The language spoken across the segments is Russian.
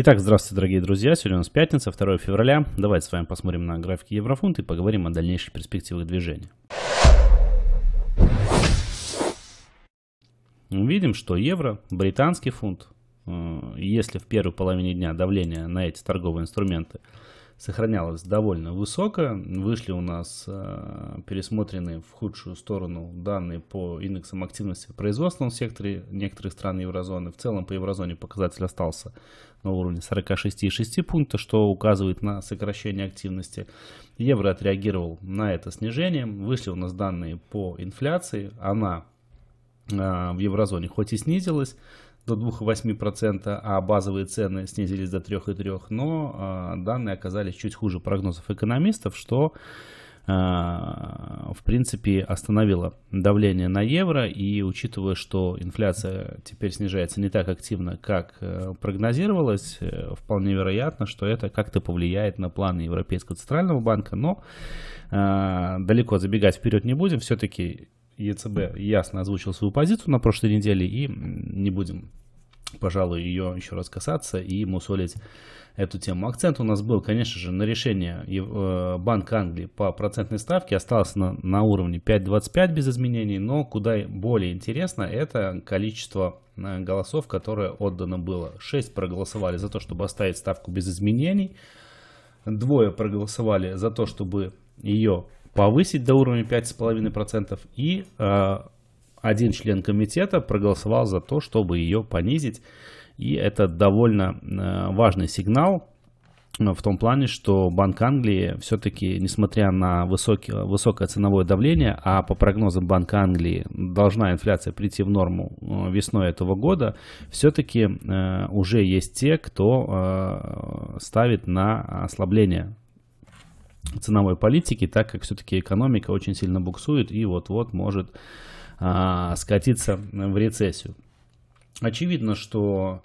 Итак, здравствуйте, дорогие друзья. Сегодня у нас пятница, 2 февраля. Давайте с вами посмотрим на графики еврофунт и поговорим о дальнейших перспективах движения. Видим, что евро, британский фунт, э, если в первой половине дня давление на эти торговые инструменты – сохранялась довольно высоко. Вышли у нас э, пересмотренные в худшую сторону данные по индексам активности в производственном секторе некоторых стран еврозоны. В целом по еврозоне показатель остался на уровне 46,6 пункта, что указывает на сокращение активности. Евро отреагировал на это снижение. Вышли у нас данные по инфляции. Она э, в еврозоне хоть и снизилась, до 2,8%, а базовые цены снизились до 3,3%. Но а, данные оказались чуть хуже прогнозов экономистов, что а, в принципе остановило давление на евро и учитывая, что инфляция теперь снижается не так активно, как э, прогнозировалось, э, вполне вероятно, что это как-то повлияет на планы Европейского центрального банка, но а, далеко забегать вперед не будем, все-таки ЕЦБ ясно озвучил свою позицию на прошлой неделе, и не будем, пожалуй, ее еще раз касаться и мусолить эту тему. Акцент у нас был, конечно же, на решение э, Банка Англии по процентной ставке. Остался на, на уровне 5,25 без изменений, но куда более интересно, это количество э, голосов, которое отдано было. 6 проголосовали за то, чтобы оставить ставку без изменений. Двое проголосовали за то, чтобы ее повысить до уровня 5,5%, и э, один член комитета проголосовал за то, чтобы ее понизить, и это довольно э, важный сигнал э, в том плане, что Банк Англии все-таки, несмотря на высокий, высокое ценовое давление, а по прогнозам Банка Англии должна инфляция прийти в норму э, весной этого года, все-таки э, уже есть те, кто э, ставит на ослабление ценовой политики, так как все-таки экономика очень сильно буксует и вот-вот может а, скатиться в рецессию. Очевидно, что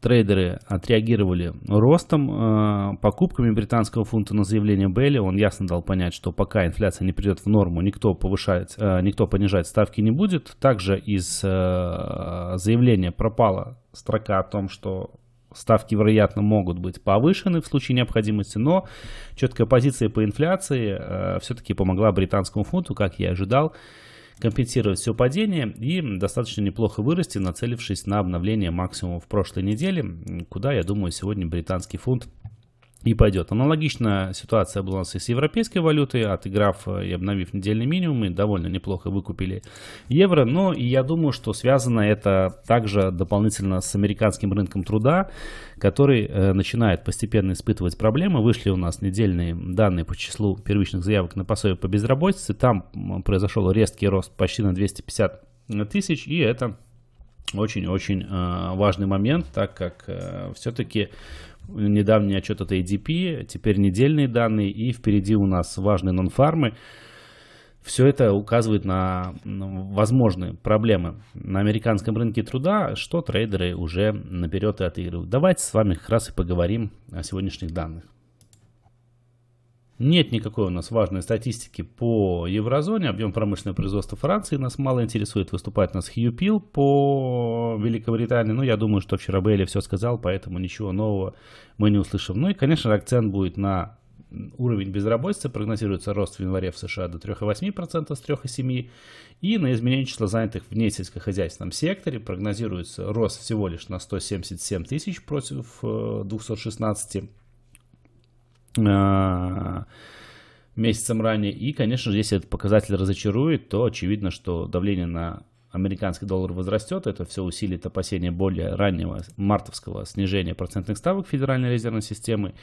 трейдеры отреагировали ростом, э, покупками британского фунта на заявление Белли. Он ясно дал понять, что пока инфляция не придет в норму, никто, повышает, э, а, никто понижать ставки не будет. Также из э, заявления пропала строка о том, что Ставки, вероятно, могут быть повышены в случае необходимости, но четкая позиция по инфляции э, все-таки помогла британскому фунту, как я и ожидал, компенсировать все падение и достаточно неплохо вырасти, нацелившись на обновление максимума в прошлой неделе, куда, я думаю, сегодня британский фунт и пойдет. Аналогичная ситуация была у нас и с европейской валютой, отыграв и обновив недельный минимум, мы довольно неплохо выкупили евро, но я думаю, что связано это также дополнительно с американским рынком труда, который э, начинает постепенно испытывать проблемы. Вышли у нас недельные данные по числу первичных заявок на пособие по безработице, там произошел резкий рост почти на 250 тысяч, и это очень-очень э, важный момент, так как э, все-таки недавний отчет от ADP, теперь недельные данные, и впереди у нас важные нонфармы. Все это указывает на ну, возможные проблемы на американском рынке труда, что трейдеры уже наперед и отыгрывают. Давайте с вами как раз и поговорим о сегодняшних данных. Нет никакой у нас важной статистики по еврозоне. Объем промышленного производства Франции нас мало интересует. Выступает нас Хьюпил по Великобритании. Ну, я думаю, что вчера Бейли все сказал, поэтому ничего нового мы не услышим. Ну и, конечно, акцент будет на уровень безработицы, прогнозируется рост в январе в США до 3,8% с 3,7%, и на изменение числа занятых в сельскохозяйственном секторе прогнозируется рост всего лишь на 177 тысяч против 216 э, Э, месяцем ранее. И, конечно же, если этот показатель разочарует, то очевидно, что давление на американский доллар возрастет. Это все усилит опасения более раннего мартовского снижения процентных ставок Федеральной резервной системы.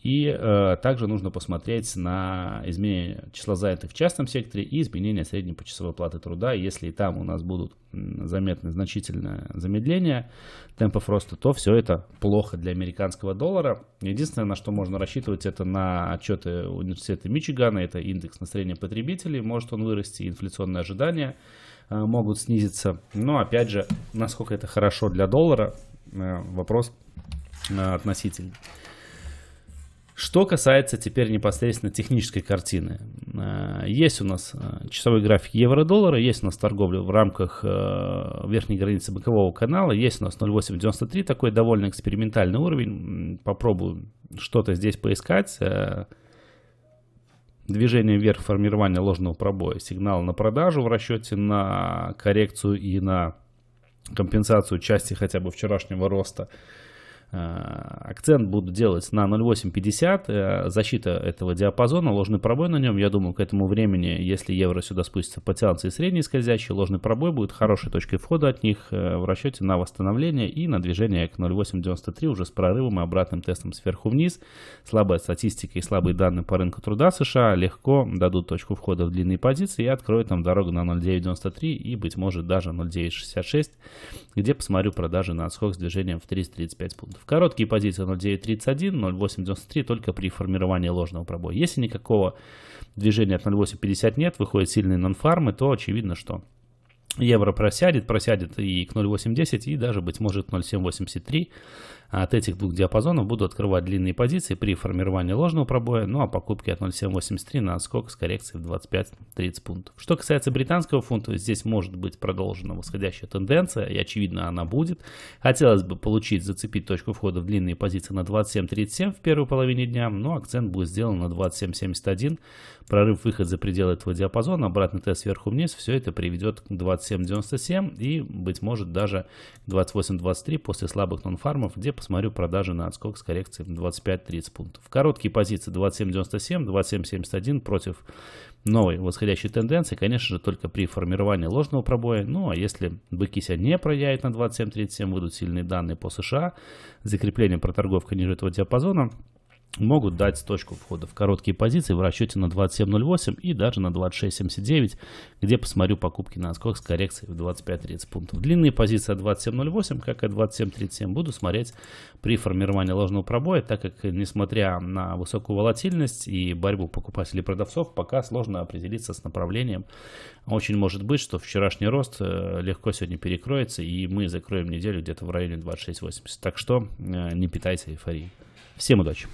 И э, также нужно посмотреть на изменение числа занятых в частном секторе и изменение средней почасовой платы труда. Если и там у нас будут заметны значительное замедление темпов роста, то все это плохо для американского доллара. Единственное, на что можно рассчитывать, это на отчеты университета Мичигана, это индекс настроения потребителей, может он вырасти, инфляционные ожидания э, могут снизиться. Но опять же, насколько это хорошо для доллара, э, вопрос э, относительный. Что касается теперь непосредственно технической картины. Э, есть у нас э, часовой график евро-доллара, есть у нас торговля в рамках э, верхней границы бокового канала, есть у нас 0.893, такой довольно экспериментальный уровень. Попробую что-то здесь поискать. Движение вверх формирование ложного пробоя, сигнал на продажу в расчете на коррекцию и на компенсацию части хотя бы вчерашнего роста. Э, акцент буду делать на 0,850. Э, защита этого диапазона, ложный пробой на нем. Я думаю, к этому времени, если евро сюда спустится, потянутся и средний скользящий. Ложный пробой будет хорошей точкой входа от них э, в расчете на восстановление и на движение к 0,893 уже с прорывом и обратным тестом сверху вниз. Слабая статистика и слабые данные по рынку труда США легко дадут точку входа в длинные позиции и откроют нам дорогу на 0,993 и, быть может, даже 0,966, где посмотрю продажи на отскок с движением в 335 пунктов. В короткие позиции 0.931, 0.893 только при формировании ложного пробоя. Если никакого движения от 0.850 нет, выходят сильные нонфармы, то очевидно, что евро просядет, просядет и к 0.810, и даже, быть может, 0.783. А от этих двух диапазонов буду открывать длинные позиции при формировании ложного пробоя, ну а покупки от 0,783 на отскок с коррекцией в 25-30 пунктов. Что касается британского фунта, здесь может быть продолжена восходящая тенденция, и очевидно она будет. Хотелось бы получить, зацепить точку входа в длинные позиции на 27.37 в первой половине дня, но акцент будет сделан на 27.71. Прорыв выход за пределы этого диапазона, обратный тест сверху вниз, все это приведет к 27.97 и, быть может, даже 28.23 после слабых нонфармов, где посмотрю продажи на отскок с коррекцией 25-30 пунктов. Короткие позиции 27.97, 27.71 против новой восходящей тенденции, конечно же, только при формировании ложного пробоя. Ну, а если быки себя не проявят на 27.37, выйдут сильные данные по США, закрепление проторговка ниже этого диапазона – могут дать точку входа в короткие позиции в расчете на 27.08 и даже на 26.79, где посмотрю покупки на отскок с коррекцией в 25.30 пунктов. Длинные позиции от 27.08, как и 27.37 буду смотреть при формировании ложного пробоя, так как несмотря на высокую волатильность и борьбу покупателей и продавцов, пока сложно определиться с направлением. Очень может быть, что вчерашний рост э, легко сегодня перекроется и мы закроем неделю где-то в районе 26.80. Так что э, не питайся эйфорией. Всем удачи!